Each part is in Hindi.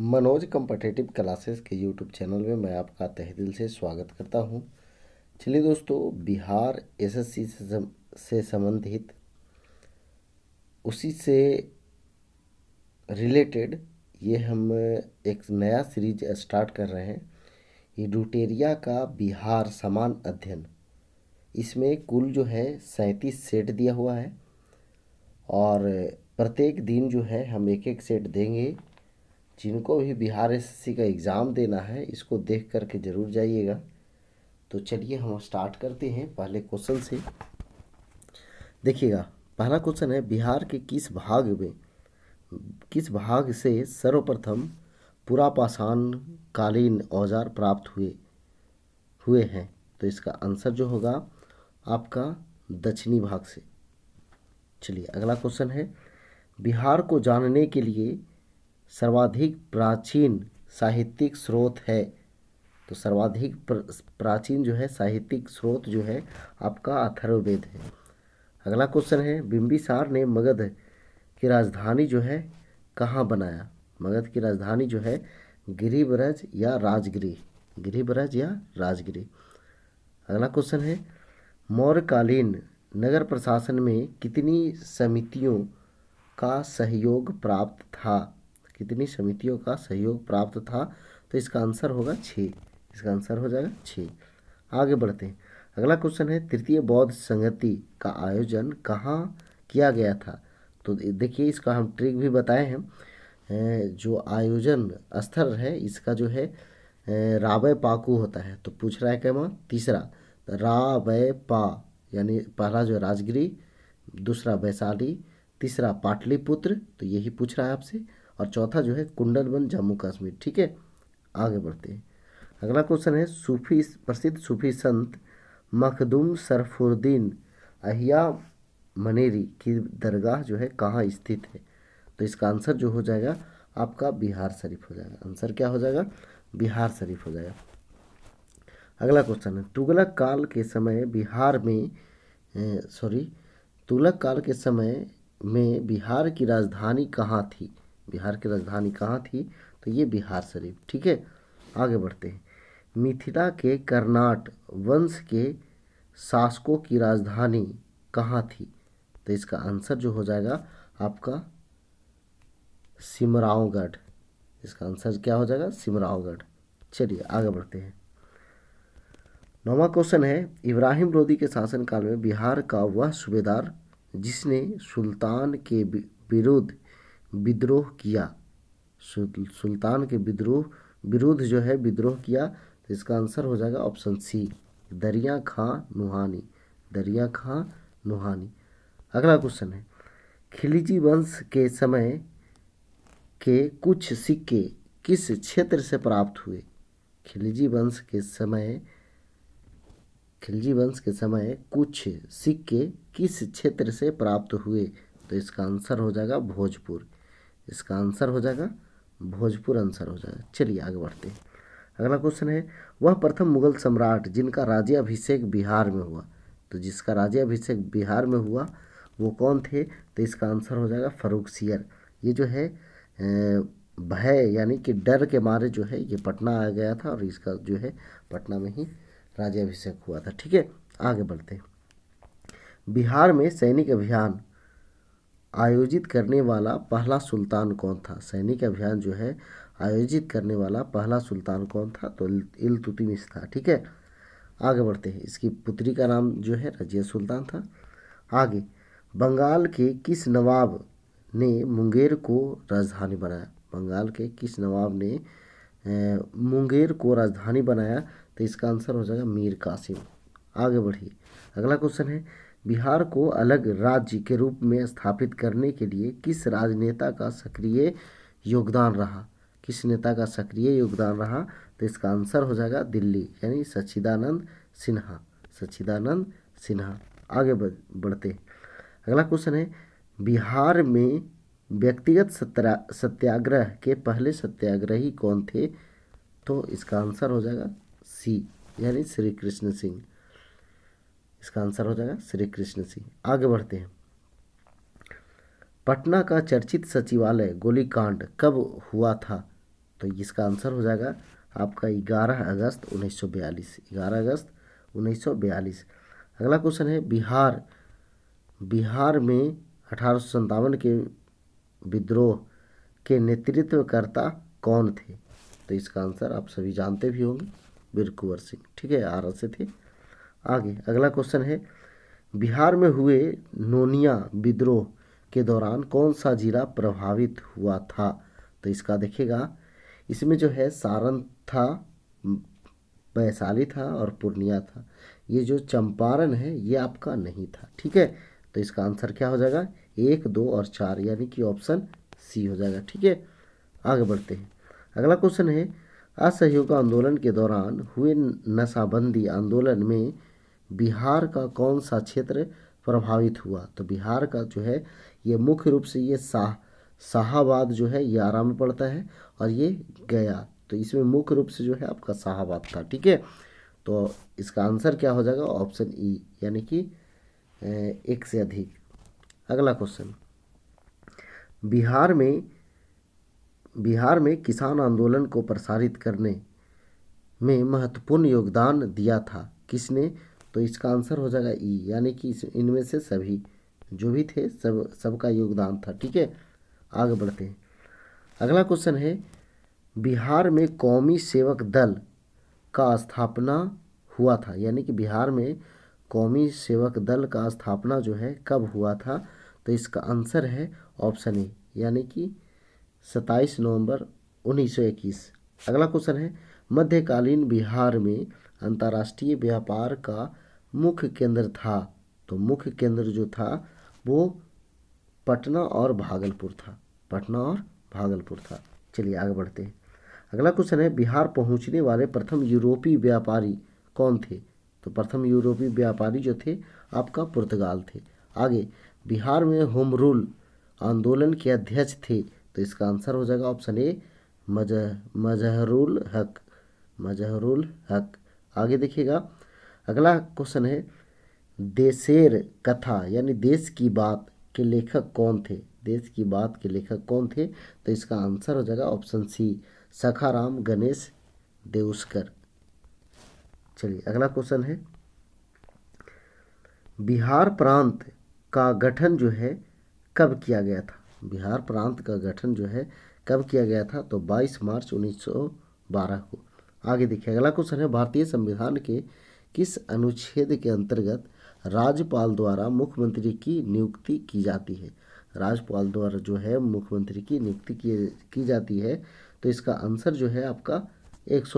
मनोज कम्पटेटिव क्लासेस के यूट्यूब चैनल में मैं आपका तहदिल से स्वागत करता हूं। चलिए दोस्तों बिहार एसएससी से से संबंधित उसी से रिलेटेड ये हम एक नया सीरीज स्टार्ट कर रहे हैं ये रूटेरिया का बिहार समान अध्ययन इसमें कुल जो है सैंतीस सेट दिया हुआ है और प्रत्येक दिन जो है हम एक एक सेट देंगे जिनको भी बिहार एस का एग्ज़ाम देना है इसको देख करके ज़रूर जाइएगा तो चलिए हम स्टार्ट करते हैं पहले क्वेश्चन से देखिएगा पहला क्वेश्चन है बिहार के किस भाग में किस भाग से सर्वप्रथम पुरापाषाण कालीन औजार प्राप्त हुए हुए हैं तो इसका आंसर जो होगा आपका दक्षिणी भाग से चलिए अगला क्वेश्चन है बिहार को जानने के लिए सर्वाधिक प्राचीन साहित्यिक स्रोत है तो सर्वाधिक प्राचीन जो है साहित्यिक स्रोत जो है आपका अथर्ववेद है अगला क्वेश्चन है बिम्बिसार ने मगध की राजधानी जो है कहाँ बनाया मगध की राजधानी जो है गिरिब्रज या राजगिरी गिरिब्रज या राजगिरी अगला क्वेश्चन है मौर्यकालीन नगर प्रशासन में कितनी समितियों का सहयोग प्राप्त था कितनी समितियों का सहयोग प्राप्त था तो इसका आंसर होगा छः इसका आंसर हो जाएगा छः आगे बढ़ते हैं अगला क्वेश्चन है तृतीय बौद्ध संगति का आयोजन कहाँ किया गया था तो देखिए इसका हम ट्रिक भी बताए हैं जो आयोजन स्थल है इसका जो है रावय पाकू होता है तो पूछ रहा है क्या माँ तीसरा रावय पा यानी पहला जो राजगिरी दूसरा वैशाली तीसरा पाटलिपुत्र तो यही पूछ रहा है आपसे और चौथा जो है कुंडलबन जम्मू कश्मीर ठीक है आगे बढ़ते हैं अगला क्वेश्चन है सूफी प्रसिद्ध सूफी संत मखदूम सरफुद्दीन अहिया मनेरी की दरगाह जो है कहाँ स्थित है तो इसका आंसर जो हो जाएगा आपका बिहार शरीफ हो जाएगा आंसर क्या हो जाएगा बिहार शरीफ हो जाएगा अगला क्वेश्चन है तुगलक काल के समय बिहार में सॉरी तुगलक काल के समय में बिहार की राजधानी कहाँ थी बिहार की राजधानी कहाँ थी तो ये बिहार शरीफ ठीक है आगे बढ़ते हैं मिथिला के कर्नाट वंश के शासकों की राजधानी कहाँ थी तो इसका आंसर जो हो जाएगा आपका सिमरावगढ़ इसका आंसर क्या हो जाएगा सिमरावगढ़ चलिए आगे बढ़ते हैं नौवा क्वेश्चन है इब्राहिम लोदी के शासनकाल में बिहार का वह सूबेदार जिसने सुल्तान के विरुद्ध विद्रोह किया सुल्तान के विद्रोह विरुद्ध जो है विद्रोह किया तो इसका आंसर हो जाएगा ऑप्शन सी दरिया खां नुहानी दरिया खां नुहानी अगला क्वेश्चन है खिलिजी वंश के समय के कुछ सिक्के किस क्षेत्र से प्राप्त हुए खिलजी वंश के समय खिलजी वंश के समय कुछ सिक्के किस क्षेत्र से प्राप्त हुए तो इसका आंसर हो जाएगा भोजपुर इसका आंसर हो जाएगा भोजपुर आंसर हो जाएगा चलिए आगे बढ़ते हैं अगला क्वेश्चन है वह प्रथम मुगल सम्राट जिनका अभिषेक बिहार में हुआ तो जिसका अभिषेक बिहार में हुआ वो कौन थे तो इसका आंसर हो जाएगा फरूख सियर ये जो है भय यानी कि डर के मारे जो है ये पटना आ गया था और इसका जो है पटना में ही अभिषेक हुआ था ठीक है आगे बढ़ते हैं बिहार में सैनिक अभियान आयोजित करने वाला पहला सुल्तान कौन था सैनिक अभियान जो है आयोजित करने वाला पहला सुल्तान कौन था तो इलतुतमिश था ठीक है आगे बढ़ते हैं इसकी पुत्री का नाम जो है रजिया सुल्तान था आगे बंगाल के किस नवाब ने मुंगेर को राजधानी बनाया बंगाल के किस नवाब ने मुंगेर को राजधानी बनाया तो इसका आंसर हो जाएगा मीर कासिम आगे बढ़िए अगला क्वेश्चन है बिहार को अलग राज्य के रूप में स्थापित करने के लिए किस राजनेता का सक्रिय योगदान रहा किस नेता का सक्रिय योगदान रहा तो इसका आंसर हो जाएगा दिल्ली यानी सच्चिदानंद सिन्हा सच्चिदानंद सिन्हा आगे बढ़ते अगला क्वेश्चन है बिहार में व्यक्तिगत सत्याग्रह के पहले सत्याग्रही कौन थे तो इसका आंसर हो जाएगा सी यानी श्री कृष्ण सिंह इसका आंसर हो जाएगा श्री कृष्ण सिंह आगे बढ़ते हैं पटना का चर्चित सचिवालय गोलीकांड कब हुआ था तो इसका आंसर हो जाएगा आपका 11 अगस्त 1942 11 अगस्त 1942 अगला क्वेश्चन है बिहार बिहार में अठारह के विद्रोह के नेतृत्वकर्ता कौन थे तो इसका आंसर आप सभी जानते भी होंगे बिरकुवर सिंह ठीक है आर से थे आगे अगला क्वेश्चन है बिहार में हुए नोनिया विद्रोह के दौरान कौन सा जिला प्रभावित हुआ था तो इसका देखिएगा इसमें जो है सारण था वैशाली था और पूर्णिया था ये जो चंपारण है ये आपका नहीं था ठीक है तो इसका आंसर क्या हो जाएगा एक दो और चार यानी कि ऑप्शन सी हो जाएगा ठीक है आगे बढ़ते हैं अगला क्वेश्चन है असहयोग आंदोलन के दौरान हुए नशाबंदी आंदोलन में बिहार का कौन सा क्षेत्र प्रभावित हुआ तो बिहार का जो है ये मुख्य रूप से ये शाह शाहबाद जो है ये आरा में पड़ता है और ये गया तो इसमें मुख्य रूप से जो है आपका शाहबाद था ठीक है तो इसका आंसर क्या हो जाएगा ऑप्शन ई e, यानी कि एक से अधिक अगला क्वेश्चन बिहार में बिहार में किसान आंदोलन को प्रसारित करने में महत्वपूर्ण योगदान दिया था किसने तो इसका आंसर हो जाएगा ई e, यानी कि इनमें से सभी जो भी थे सब सबका योगदान था ठीक है आगे बढ़ते हैं अगला क्वेश्चन है बिहार में कौमी सेवक दल का स्थापना हुआ था यानी कि बिहार में कौमी सेवक दल का स्थापना जो है कब हुआ था तो इसका आंसर है ऑप्शन ए यानी कि 27 नवंबर 1921 अगला क्वेश्चन है मध्यकालीन बिहार में अंतर्राष्ट्रीय व्यापार का मुख्य केंद्र था तो मुख्य केंद्र जो था वो पटना और भागलपुर था पटना और भागलपुर था चलिए आगे बढ़ते हैं अगला क्वेश्चन है बिहार पहुंचने वाले प्रथम यूरोपीय व्यापारी कौन थे तो प्रथम यूरोपीय व्यापारी जो थे आपका पुर्तगाल थे आगे बिहार में होम रूल आंदोलन के अध्यक्ष थे तो इसका आंसर हो जाएगा ऑप्शन ए मजह मजहरुल हक मजहरुल हक आगे देखिएगा अगला क्वेश्चन है देशेर कथा यानी देश की बात के लेखक कौन थे देश की बात के लेखक कौन थे तो इसका आंसर हो जाएगा ऑप्शन सी सखाराम गणेश देउस्कर चलिए अगला क्वेश्चन है बिहार प्रांत का गठन जो है कब किया गया था बिहार प्रांत का गठन जो है कब किया गया था तो 22 मार्च 1912 को आगे देखिए अगला क्वेश्चन है भारतीय संविधान के किस अनुच्छेद के अंतर्गत राज्यपाल द्वारा मुख्यमंत्री की नियुक्ति की जाती है राज्यपाल द्वारा जो है मुख्यमंत्री की नियुक्ति की, की जाती है तो इसका आंसर जो है आपका एक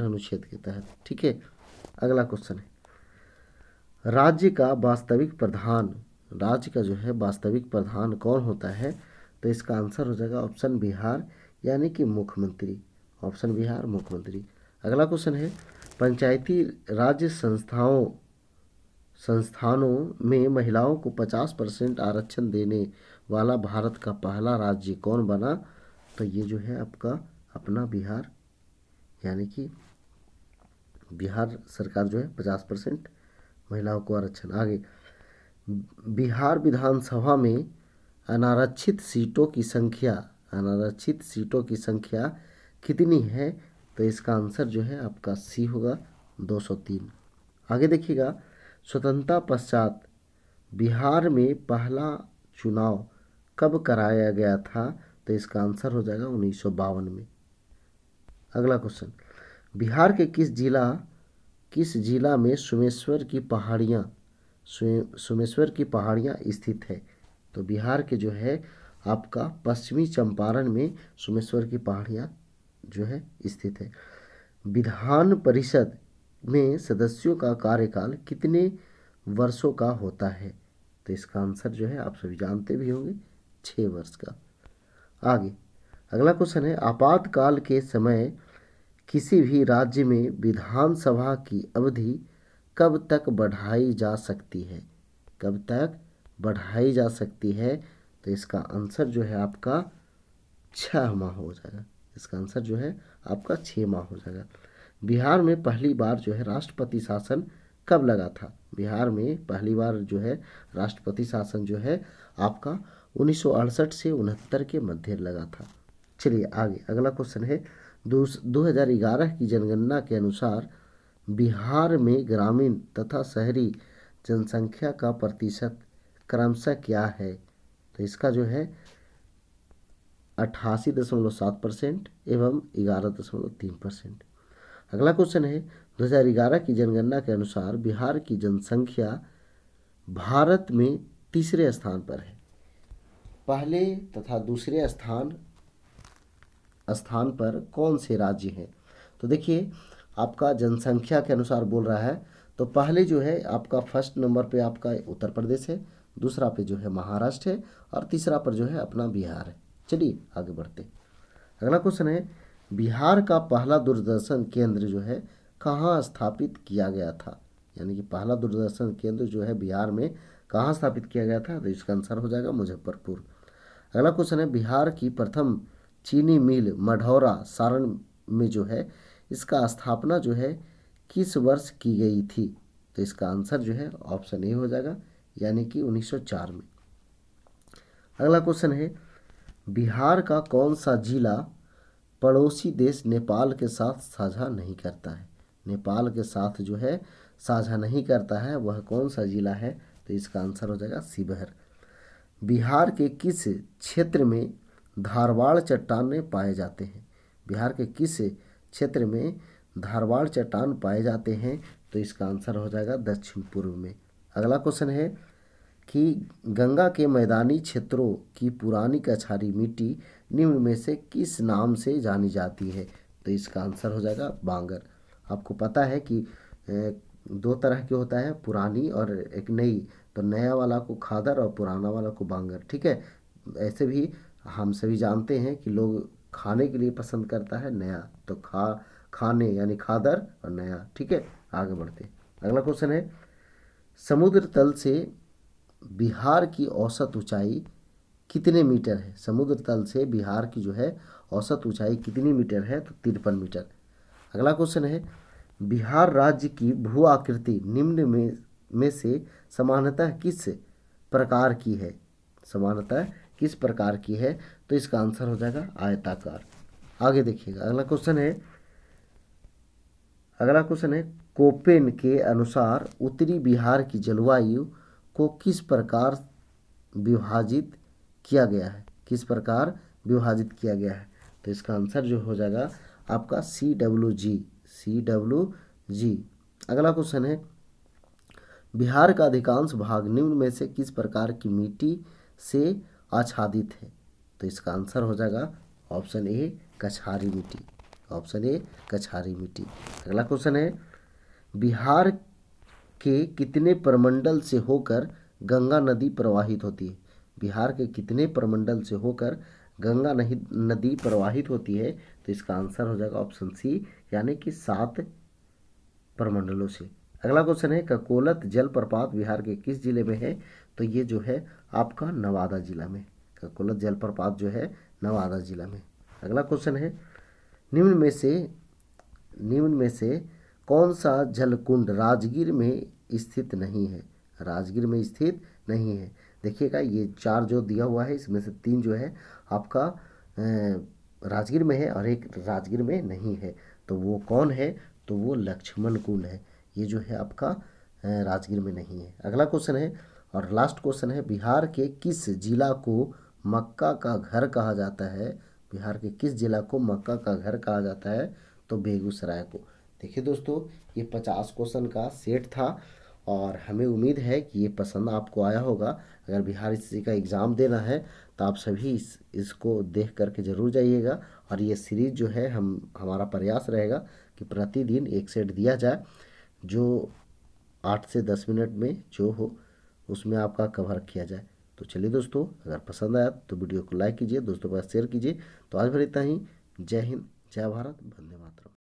अनुच्छेद के तहत ठीक है अगला क्वेश्चन है राज्य का वास्तविक प्रधान राज्य का जो है वास्तविक प्रधान कौन होता है तो इसका आंसर हो जाएगा ऑप्शन बिहार यानी कि मुख्यमंत्री ऑप्शन बिहार मुख्यमंत्री अगला क्वेश्चन है पंचायती राज्य संस्थाओं संस्थानों में महिलाओं को 50 परसेंट आरक्षण देने वाला भारत का पहला राज्य कौन बना तो ये जो है आपका अपना बिहार यानी कि बिहार सरकार जो है 50 परसेंट महिलाओं को आरक्षण आगे बिहार विधानसभा में अनारक्षित सीटों की संख्या अनारक्षित सीटों की संख्या कितनी है तो इसका आंसर जो है आपका सी होगा 203 आगे देखिएगा स्वतंत्रता पश्चात बिहार में पहला चुनाव कब कराया गया था तो इसका आंसर हो जाएगा उन्नीस में अगला क्वेश्चन बिहार के किस जिला किस जिला में सोमेश्वर की पहाड़ियाँ सोमेश्वर की पहाड़ियाँ स्थित है तो बिहार के जो है आपका पश्चिमी चंपारण में सोमेश्वर की पहाड़ियाँ जो है स्थित है विधान परिषद में सदस्यों का कार्यकाल कितने वर्षों का होता है तो इसका आंसर जो है आप सभी जानते भी होंगे छः वर्ष का आगे अगला क्वेश्चन है आपातकाल के समय किसी भी राज्य में विधानसभा की अवधि कब तक बढ़ाई जा सकती है कब तक बढ़ाई जा सकती है तो इसका आंसर जो है आपका छह माह हो जाएगा इसका आंसर जो है आपका छः माह हो जाएगा बिहार में पहली बार जो है राष्ट्रपति शासन कब लगा था बिहार में पहली बार जो है राष्ट्रपति शासन जो है आपका उन्नीस से उनहत्तर के मध्य लगा था चलिए आगे अगला क्वेश्चन है दो हज़ार ग्यारह की जनगणना के अनुसार बिहार में ग्रामीण तथा शहरी जनसंख्या का प्रतिशत क्रमशः क्या है तो इसका जो है अट्ठासी दशमलव सात परसेंट एवं ग्यारह दशमलव तीन परसेंट अगला क्वेश्चन है 2011 की जनगणना के अनुसार बिहार की जनसंख्या भारत में तीसरे स्थान पर है पहले तथा दूसरे स्थान स्थान पर कौन से राज्य हैं तो देखिए आपका जनसंख्या के अनुसार बोल रहा है तो पहले जो है आपका फर्स्ट नंबर पे आपका उत्तर प्रदेश है दूसरा पे जो है महाराष्ट्र है और तीसरा पर जो है अपना बिहार है चलिए आगे बढ़ते अगला क्वेश्चन है बिहार का पहला दूरदर्शन केंद्र जो है कहाँ स्थापित किया गया था यानी कि पहला दूरदर्शन केंद्र जो है बिहार में कहाँ स्थापित किया गया था तो इसका आंसर हो जाएगा मुजफ्फरपुर अगला क्वेश्चन है बिहार की प्रथम चीनी मिल मढ़ौरा सारण में जो है इसका स्थापना जो है किस वर्ष की गई थी तो इसका आंसर जो है ऑप्शन ए हो जाएगा यानी कि 1904 में अगला क्वेश्चन है बिहार का कौन सा जिला पड़ोसी देश नेपाल के साथ साझा नहीं करता है नेपाल के साथ जो है साझा नहीं करता है वह कौन सा जिला है तो इसका आंसर हो जाएगा शिवहर बिहार के किस क्षेत्र में धारवाड़ चट्टान पाए जाते हैं बिहार के किस क्षेत्र में धारवाड़ चट्टान पाए जाते हैं तो इसका आंसर हो जाएगा दक्षिण पूर्व में अगला क्वेश्चन है कि गंगा के मैदानी क्षेत्रों की पुरानी कछारी मिट्टी निम्न में से किस नाम से जानी जाती है तो इसका आंसर हो जाएगा बांगर आपको पता है कि दो तरह के होता है पुरानी और एक नई तो नया वाला को खादर और पुराना वाला को बांगर ठीक है ऐसे भी हम सभी जानते हैं कि लोग खाने के लिए पसंद करता है नया तो खा खाने यानी खादर और नया ठीक है आगे बढ़ते अगला क्वेश्चन है समुद्र तल से बिहार की औसत ऊंचाई कितने मीटर है समुद्र तल से बिहार की जो है औसत ऊंचाई कितनी मीटर है तो तिरपन मीटर अगला क्वेश्चन है बिहार राज्य की भू आकृति निम्न में में से समानतः किस प्रकार की है समानतः किस प्रकार की है तो इसका आंसर हो जाएगा आयताकार आगे देखिएगा अगला क्वेश्चन है अगला क्वेश्चन है कोपेन के अनुसार उत्तरी बिहार की जलवायु को किस प्रकार विभाजित किया गया है किस प्रकार विभाजित किया गया है तो इसका आंसर जो हो जाएगा आपका C W G C W G अगला क्वेश्चन है बिहार का अधिकांश भाग निम्न में से किस प्रकार की मिट्टी से आच्छादित है तो इसका आंसर हो जाएगा ऑप्शन ए कछारी मिट्टी ऑप्शन ए कछारी मिट्टी अगला क्वेश्चन है बिहार के कितने प्रमंडल से होकर गंगा नदी प्रवाहित होती है बिहार के कितने प्रमंडल से होकर गंगा नदी प्रवाहित होती है तो इसका आंसर हो जाएगा ऑप्शन सी यानी कि सात प्रमंडलों से अगला क्वेश्चन है ककोलत जलप्रपात बिहार के किस जिले में है तो ये जो है आपका नवादा जिला में ककोलत जलप्रपात जो है नवादा जिला में अगला क्वेश्चन है निम्न में से निम्न में से कौन सा जलकुंड राजगीर में स्थित नहीं है राजगीर में स्थित नहीं है देखिएगा ये चार जो दिया हुआ है इसमें से तीन जो है आपका राजगीर में है और एक राजगीर में नहीं है तो वो कौन है तो वो लक्ष्मण कुंड है ये जो है आपका राजगीर में नहीं है अगला क्वेश्चन है और लास्ट क्वेश्चन है बिहार के किस जिला को मक्का का घर कहा जाता है बिहार के किस जिला को मक्का का घर कहा जाता है तो बेगूसराय को देखिए दोस्तों ये पचास क्वेश्चन का सेट था और हमें उम्मीद है कि ये पसंद आपको आया होगा अगर बिहार एस का एग्ज़ाम देना है तो आप सभी इस इसको देख करके ज़रूर जाइएगा और ये सीरीज़ जो है हम हमारा प्रयास रहेगा कि प्रतिदिन एक सेट दिया जाए जो आठ से दस मिनट में जो हो उसमें आपका कवर किया जाए तो चलिए दोस्तों अगर पसंद आया तो वीडियो को लाइक कीजिए दोस्तों के पास शेयर कीजिए तो आज भर इतना ही जय हिंद जय भारत वंदे मातरम